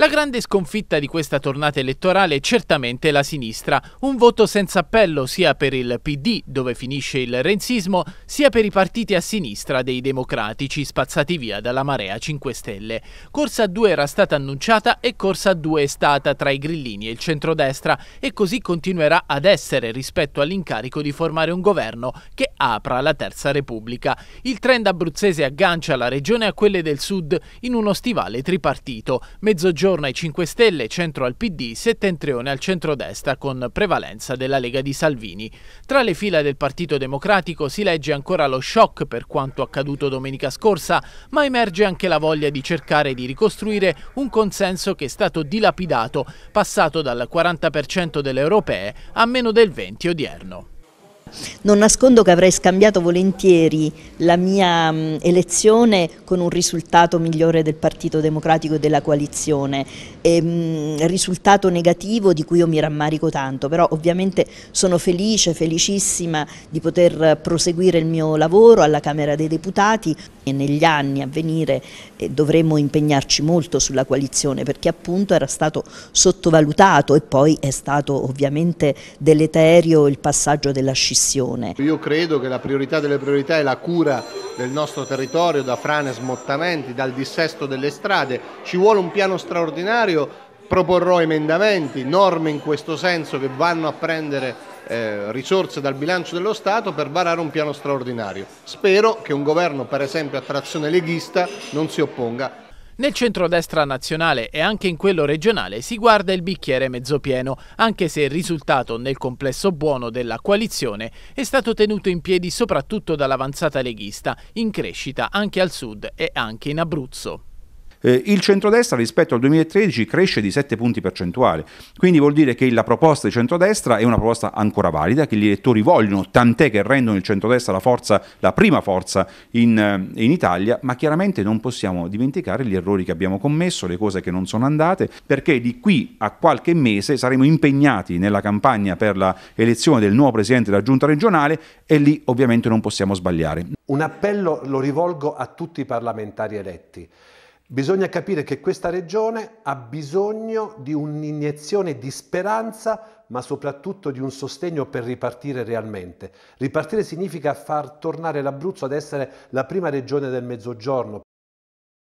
La grande sconfitta di questa tornata elettorale è certamente la sinistra, un voto senza appello sia per il PD, dove finisce il renzismo, sia per i partiti a sinistra dei democratici spazzati via dalla marea 5 Stelle. Corsa 2 era stata annunciata e Corsa 2 è stata tra i grillini e il centrodestra e così continuerà ad essere rispetto all'incarico di formare un governo che apra la Terza Repubblica. Il trend abruzzese aggancia la regione a quelle del sud in uno stivale tripartito, mezzogiorno Mezzogiorno ai 5 Stelle, centro al PD, settentrione al centro-destra con prevalenza della Lega di Salvini. Tra le fila del Partito Democratico si legge ancora lo shock per quanto accaduto domenica scorsa, ma emerge anche la voglia di cercare di ricostruire un consenso che è stato dilapidato, passato dal 40% delle europee a meno del 20% odierno. Non nascondo che avrei scambiato volentieri la mia mm, elezione con un risultato migliore del Partito Democratico e della coalizione, e, mh, mm, risultato negativo di cui io mi rammarico tanto, però ovviamente sono felice, felicissima di poter proseguire il mio lavoro alla Camera dei Deputati e negli anni a venire eh, dovremo impegnarci molto sulla coalizione perché appunto era stato sottovalutato e poi è stato ovviamente deleterio il passaggio della scissione missione. Io credo che la priorità delle priorità è la cura del nostro territorio da frane, smottamenti, dal dissesto delle strade. Ci vuole un piano straordinario, proporrò emendamenti, norme in questo senso che vanno a prendere eh, risorse dal bilancio dello Stato per varare un piano straordinario. Spero che un governo, per esempio a trazione leghista, non si opponga nel centrodestra nazionale e anche in quello regionale si guarda il bicchiere mezzo pieno, anche se il risultato nel complesso buono della coalizione è stato tenuto in piedi soprattutto dall'avanzata leghista, in crescita anche al sud e anche in Abruzzo. Eh, il centrodestra rispetto al 2013 cresce di 7 punti percentuali, quindi vuol dire che la proposta di centrodestra è una proposta ancora valida, che gli elettori vogliono, tant'è che rendono il centrodestra la, forza, la prima forza in, eh, in Italia, ma chiaramente non possiamo dimenticare gli errori che abbiamo commesso, le cose che non sono andate, perché di qui a qualche mese saremo impegnati nella campagna per l'elezione del nuovo Presidente della Giunta regionale e lì ovviamente non possiamo sbagliare. Un appello lo rivolgo a tutti i parlamentari eletti. Bisogna capire che questa regione ha bisogno di un'iniezione di speranza, ma soprattutto di un sostegno per ripartire realmente. Ripartire significa far tornare l'Abruzzo ad essere la prima regione del Mezzogiorno